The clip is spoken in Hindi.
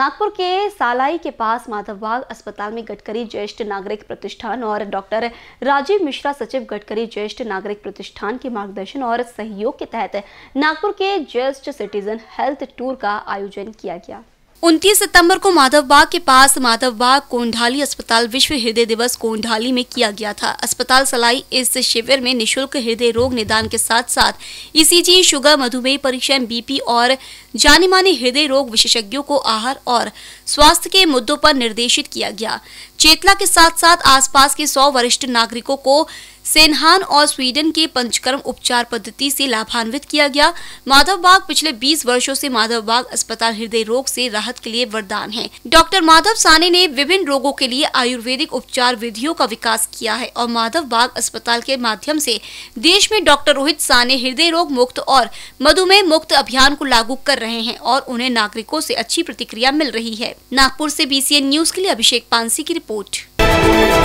नागपुर के सालाई के पास माधवबाग अस्पताल में गडकरी ज्येष्ठ नागरिक प्रतिष्ठान और डॉक्टर राजीव मिश्रा सचिव गडकरी ज्येष्ठ नागरिक प्रतिष्ठान के मार्गदर्शन और सहयोग के तहत नागपुर के ज्येष्ठ सिटीजन हेल्थ टूर का आयोजन किया गया उनतीस सितंबर को माधव बाग के पास माधव बाग कोंढाली अस्पताल विश्व हृदय दिवस कोंढाली में किया गया था अस्पताल सलाई इस शिविर में निशुल्क हृदय रोग निदान के साथ साथ ईसीजी शुगर मधुमेह परीक्षण बीपी और जाने माने हृदय रोग विशेषज्ञों को आहार और स्वास्थ्य के मुद्दों पर निर्देशित किया गया चेतला के साथ साथ आसपास के सौ वरिष्ठ नागरिकों को सेनहान और स्वीडन के पंचकर्म उपचार पद्धति से लाभान्वित किया गया माधव बाग पिछले 20 वर्षों से माधव बाग अस्पताल हृदय रोग से राहत राहत के लिए वरदान है डॉक्टर माधव साने ने विभिन्न रोगों के लिए आयुर्वेदिक उपचार विधियों का विकास किया है और माधव बाग अस्पताल के माध्यम से देश में डॉक्टर रोहित साने हृदय रोग मुक्त और मधुमेह मुक्त अभियान को लागू कर रहे हैं और उन्हें नागरिकों से अच्छी प्रतिक्रिया मिल रही है नागपुर से बीसीएन न्यूज के लिए अभिषेक पानसी की रिपोर्ट